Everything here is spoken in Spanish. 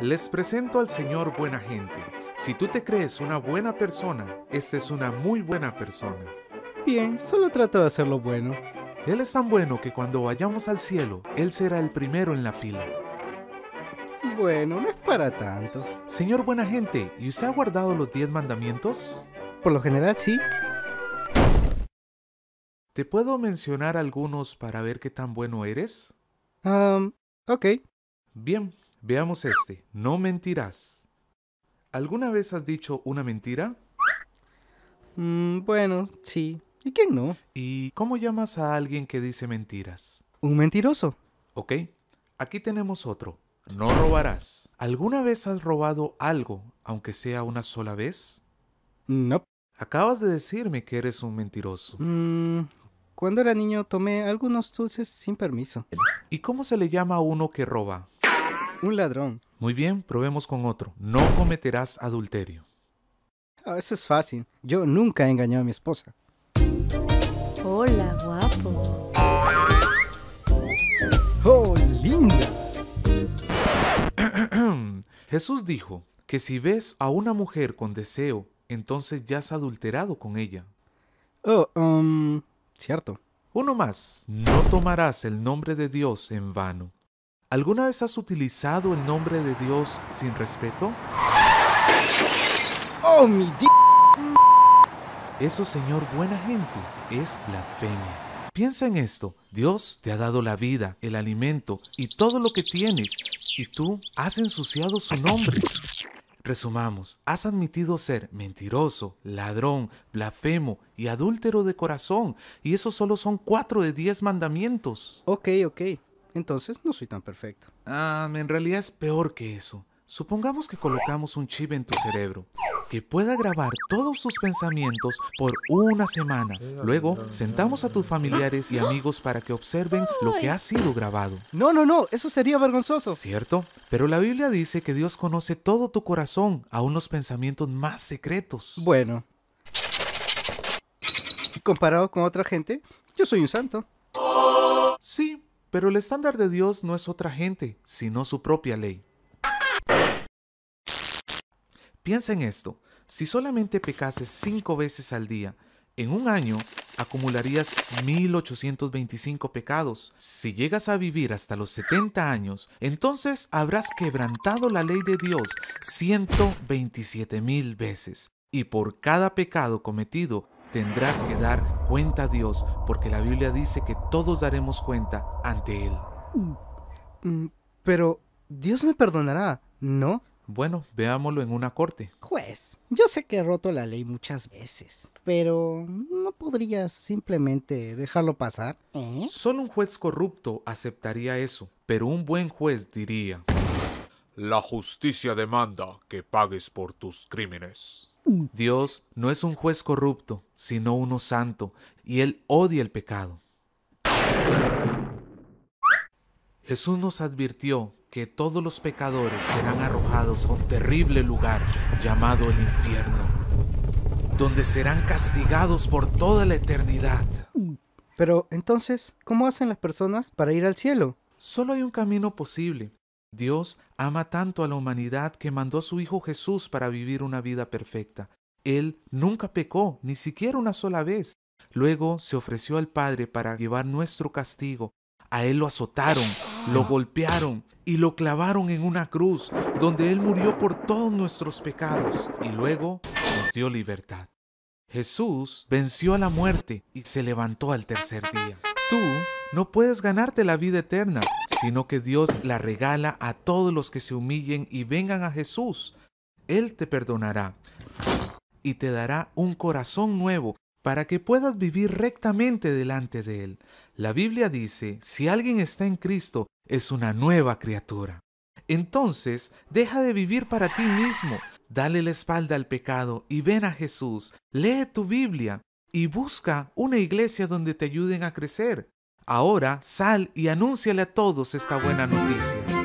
Les presento al Señor buena gente. Si tú te crees una buena persona, esta es una muy buena persona. Bien, solo trato de hacerlo bueno. Él es tan bueno que cuando vayamos al cielo, Él será el primero en la fila. Bueno, no es para tanto. Señor buena gente, ¿y usted ha guardado los diez mandamientos? Por lo general sí. ¿Te puedo mencionar algunos para ver qué tan bueno eres? ok. Bien, Veamos este. No mentirás. ¿Alguna vez has dicho una mentira? Mm, bueno, sí. ¿Y quién no? ¿Y cómo llamas a alguien que dice mentiras? Un mentiroso. Ok. Aquí tenemos otro. No robarás. ¿Alguna vez has robado algo, aunque sea una sola vez? No. Acabas de decirme que eres un mentiroso. Mm, cuando era niño tomé algunos dulces sin permiso. ¿Y cómo se le llama a uno que roba? Un ladrón. Muy bien, probemos con otro. No cometerás adulterio. Ah, eso es fácil. Yo nunca he engañado a mi esposa. Hola, guapo. Oh, linda. Jesús dijo que si ves a una mujer con deseo, entonces ya has adulterado con ella. Oh, um, cierto. Uno más. No tomarás el nombre de Dios en vano. ¿Alguna vez has utilizado el nombre de Dios sin respeto? ¡Oh, mi dios! Eso, señor buena gente, es blasfemia. Piensa en esto. Dios te ha dado la vida, el alimento y todo lo que tienes, y tú has ensuciado su nombre. Resumamos, has admitido ser mentiroso, ladrón, blasfemo y adúltero de corazón, y esos solo son cuatro de diez mandamientos. Ok, ok. Entonces no soy tan perfecto. Ah, en realidad es peor que eso. Supongamos que colocamos un chip en tu cerebro que pueda grabar todos tus pensamientos por una semana. Luego, sentamos a tus familiares y amigos para que observen lo que ha sido grabado. No, no, no, eso sería vergonzoso. Cierto, pero la Biblia dice que Dios conoce todo tu corazón, a los pensamientos más secretos. Bueno, comparado con otra gente, yo soy un santo. Sí, pero el estándar de Dios no es otra gente, sino su propia ley. Piensa en esto, si solamente pecases cinco veces al día, en un año acumularías 1825 pecados. Si llegas a vivir hasta los 70 años, entonces habrás quebrantado la ley de Dios 127 mil veces. Y por cada pecado cometido tendrás que dar cuenta a Dios, porque la Biblia dice que todos daremos cuenta ante Él. Mm, mm, pero Dios me perdonará, ¿no? Bueno, veámoslo en una corte. Juez, yo sé que he roto la ley muchas veces, pero ¿no podrías simplemente dejarlo pasar? ¿eh? Solo un juez corrupto aceptaría eso, pero un buen juez diría... La justicia demanda que pagues por tus crímenes. Dios no es un juez corrupto, sino uno santo, y Él odia el pecado. Jesús nos advirtió que todos los pecadores serán arrojados a un terrible lugar llamado el infierno, donde serán castigados por toda la eternidad. Pero entonces, ¿cómo hacen las personas para ir al cielo? Solo hay un camino posible, Dios ama tanto a la humanidad que mandó a su Hijo Jesús para vivir una vida perfecta. Él nunca pecó, ni siquiera una sola vez. Luego se ofreció al Padre para llevar nuestro castigo. A Él lo azotaron, lo golpearon y lo clavaron en una cruz, donde Él murió por todos nuestros pecados y luego nos dio libertad. Jesús venció a la muerte y se levantó al tercer día. Tú no puedes ganarte la vida eterna, sino que Dios la regala a todos los que se humillen y vengan a Jesús. Él te perdonará y te dará un corazón nuevo para que puedas vivir rectamente delante de Él. La Biblia dice, si alguien está en Cristo, es una nueva criatura. Entonces, deja de vivir para ti mismo, dale la espalda al pecado y ven a Jesús, lee tu Biblia y busca una iglesia donde te ayuden a crecer. Ahora sal y anúnciale a todos esta buena noticia.